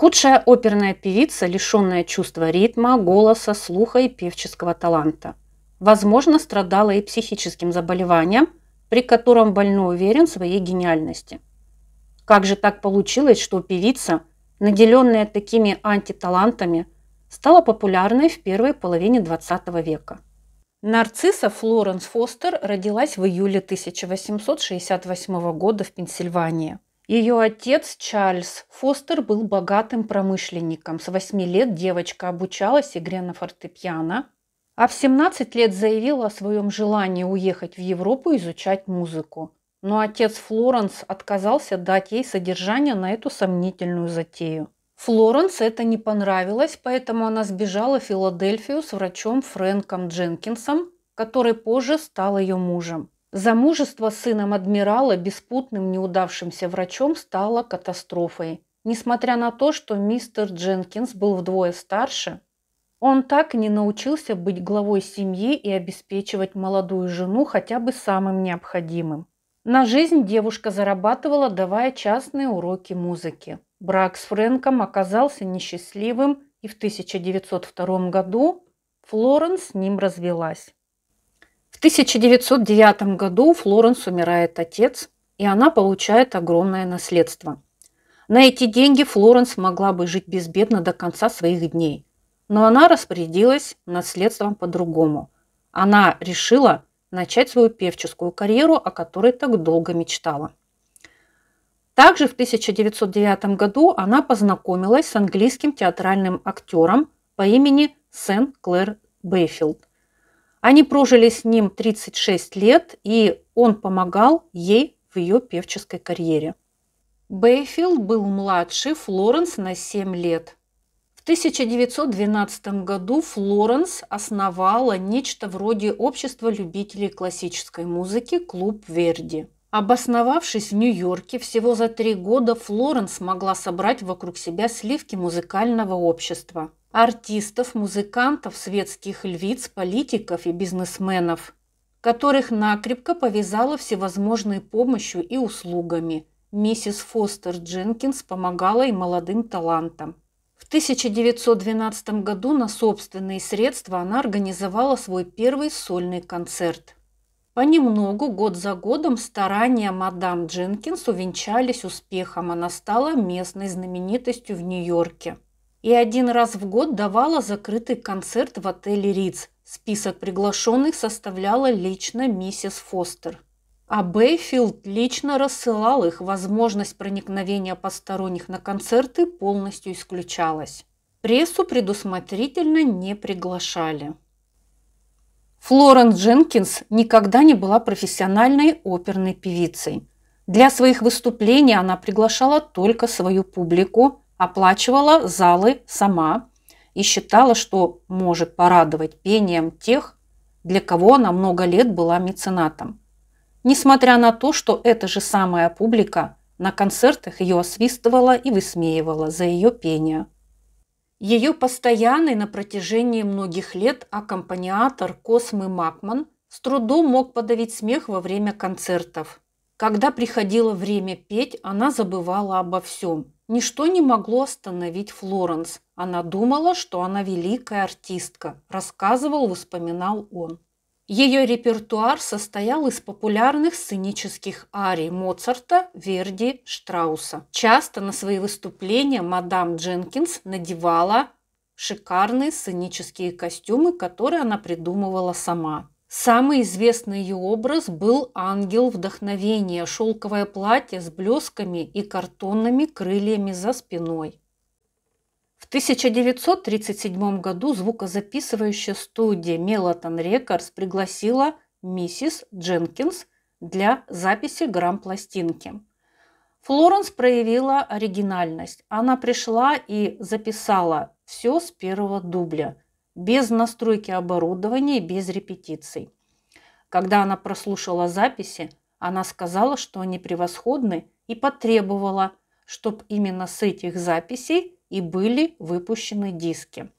Худшая оперная певица, лишенная чувства ритма, голоса, слуха и певческого таланта. Возможно, страдала и психическим заболеванием, при котором больной уверен в своей гениальности. Как же так получилось, что певица, наделенная такими антиталантами, стала популярной в первой половине 20 века? Нарцисса Флоренс Фостер родилась в июле 1868 года в Пенсильвании – ее отец Чарльз Фостер был богатым промышленником. С 8 лет девочка обучалась игре на фортепиано, а в 17 лет заявила о своем желании уехать в Европу изучать музыку. Но отец Флоренс отказался дать ей содержание на эту сомнительную затею. Флоренс это не понравилось, поэтому она сбежала в Филадельфию с врачом Фрэнком Дженкинсом, который позже стал ее мужем. Замужество с сыном адмирала, беспутным неудавшимся врачом, стало катастрофой. Несмотря на то, что мистер Дженкинс был вдвое старше, он так и не научился быть главой семьи и обеспечивать молодую жену хотя бы самым необходимым. На жизнь девушка зарабатывала, давая частные уроки музыки. Брак с Фрэнком оказался несчастливым, и в 1902 году Флоренс с ним развелась. В 1909 году Флоренс умирает отец, и она получает огромное наследство. На эти деньги Флоренс могла бы жить безбедно до конца своих дней, но она распорядилась наследством по-другому. Она решила начать свою певческую карьеру, о которой так долго мечтала. Также в 1909 году она познакомилась с английским театральным актером по имени Сен Клэр Бейфилд. Они прожили с ним 36 лет, и он помогал ей в ее певческой карьере. Бейфилд был младше Флоренс на 7 лет. В 1912 году Флоренс основала нечто вроде общества любителей классической музыки «Клуб Верди». Обосновавшись в Нью-Йорке, всего за три года Флоренс смогла собрать вокруг себя сливки музыкального общества. Артистов, музыкантов, светских львиц, политиков и бизнесменов, которых накрепко повязала всевозможной помощью и услугами. Миссис Фостер Дженкинс помогала и молодым талантам. В 1912 году на собственные средства она организовала свой первый сольный концерт – Понемногу, год за годом, старания мадам Дженкинс увенчались успехом. Она стала местной знаменитостью в Нью-Йорке. И один раз в год давала закрытый концерт в отеле «Риц». Список приглашенных составляла лично миссис Фостер. А Бэйфилд лично рассылал их. Возможность проникновения посторонних на концерты полностью исключалась. Прессу предусмотрительно не приглашали. Флоренс Дженкинс никогда не была профессиональной оперной певицей. Для своих выступлений она приглашала только свою публику, оплачивала залы сама и считала, что может порадовать пением тех, для кого она много лет была меценатом. Несмотря на то, что эта же самая публика на концертах ее освистывала и высмеивала за ее пение – ее постоянный на протяжении многих лет аккомпаниатор Космы Макман с трудом мог подавить смех во время концертов. Когда приходило время петь, она забывала обо всем. Ничто не могло остановить Флоренс. Она думала, что она великая артистка, рассказывал, вспоминал он. Ее репертуар состоял из популярных сценических арий Моцарта, Верди, Штрауса. Часто на свои выступления мадам Дженкинс надевала шикарные сценические костюмы, которые она придумывала сама. Самый известный ее образ был «Ангел вдохновения» – шелковое платье с блесками и картонными крыльями за спиной. 1937 году звукозаписывающая студия Мелатон Рекордс пригласила миссис Дженкинс для записи грамм-пластинки. Флоренс проявила оригинальность. Она пришла и записала все с первого дубля, без настройки оборудования, и без репетиций. Когда она прослушала записи, она сказала, что они превосходны и потребовала, чтобы именно с этих записей и были выпущены диски.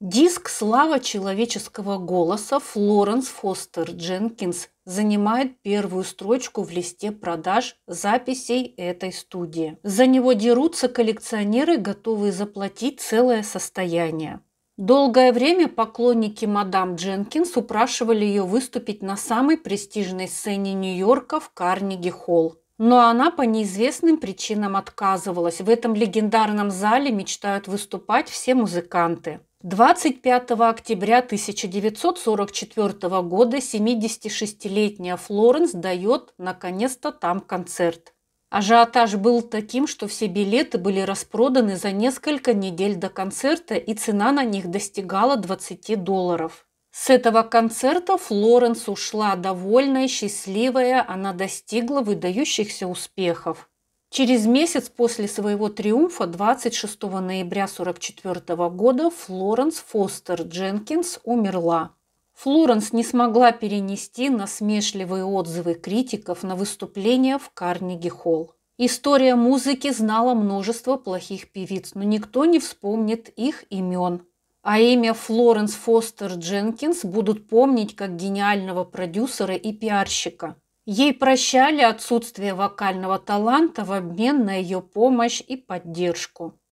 Диск «Слава человеческого голоса» Флоренс Фостер Дженкинс занимает первую строчку в листе продаж записей этой студии. За него дерутся коллекционеры, готовые заплатить целое состояние. Долгое время поклонники мадам Дженкинс упрашивали ее выступить на самой престижной сцене Нью-Йорка в Карнеги-Холл но она по неизвестным причинам отказывалась. В этом легендарном зале мечтают выступать все музыканты. 25 октября 1944 года 76-летняя Флоренс дает, наконец-то, там концерт. Ажиотаж был таким, что все билеты были распроданы за несколько недель до концерта, и цена на них достигала 20 долларов. С этого концерта Флоренс ушла довольная, счастливая, она достигла выдающихся успехов. Через месяц после своего триумфа 26 ноября 1944 года Флоренс Фостер Дженкинс умерла. Флоренс не смогла перенести насмешливые отзывы критиков на выступления в Карнеги-холл. История музыки знала множество плохих певиц, но никто не вспомнит их имен а имя Флоренс Фостер Дженкинс будут помнить как гениального продюсера и пиарщика. Ей прощали отсутствие вокального таланта в обмен на ее помощь и поддержку.